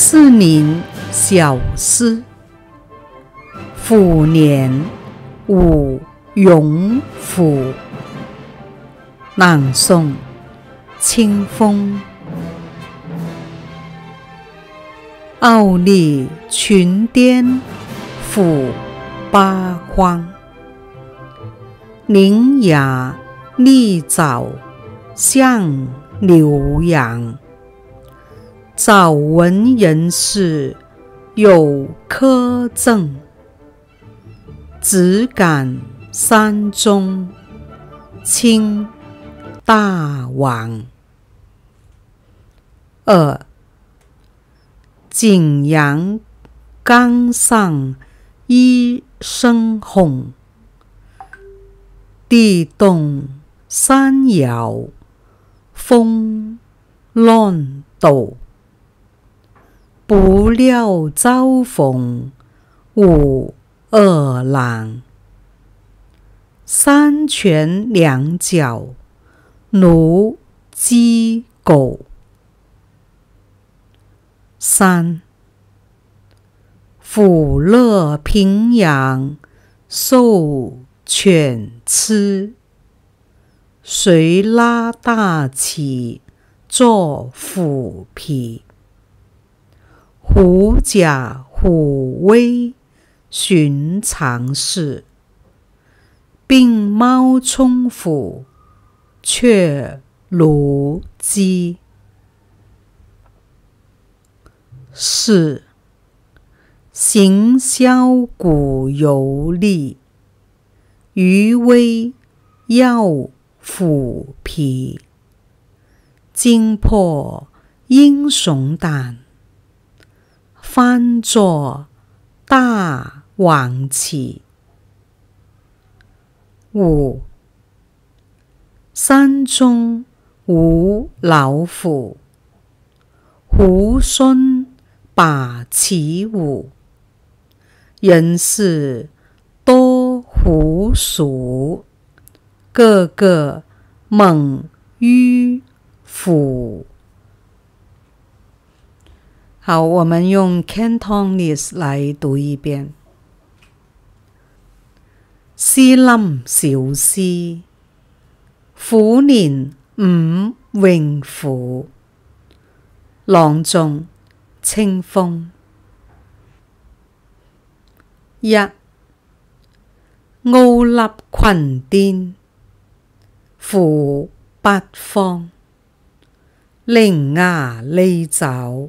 四邻小诗，虎年五荣虎。朗诵：清风傲立群巅，抚八荒，伶牙俐爪，像牛羊。早闻人事有苛政，只感山中清大王。二景阳冈上一声吼，地动山摇，风乱抖。不料遭逢五二郎，三拳两脚奴鸡狗；三抚乐平阳，受犬欺。谁拉大旗做虎皮？狐假虎威，寻常事；病猫充虎，却如鸡。四行销骨游历，余威耀虎皮，惊破英雄胆。翻作大王旗。五山中无老虎，猢孙把此舞。人是多狐鼠，个个猛于虎。好，我们用 Cantonese 来读一遍《诗林小诗》：虎年五咏赋，朗诵清风一傲立群巅，扶八方，伶牙俐爪。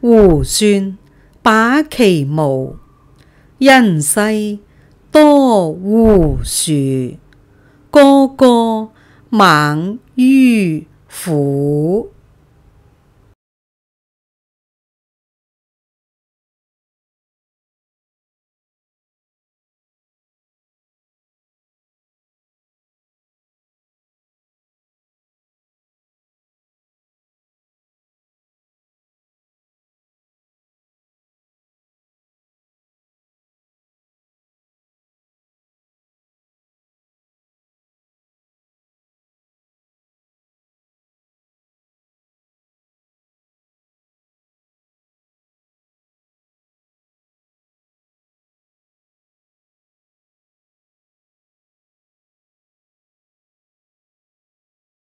胡算把其无，人世多糊涂，个个猛于虎。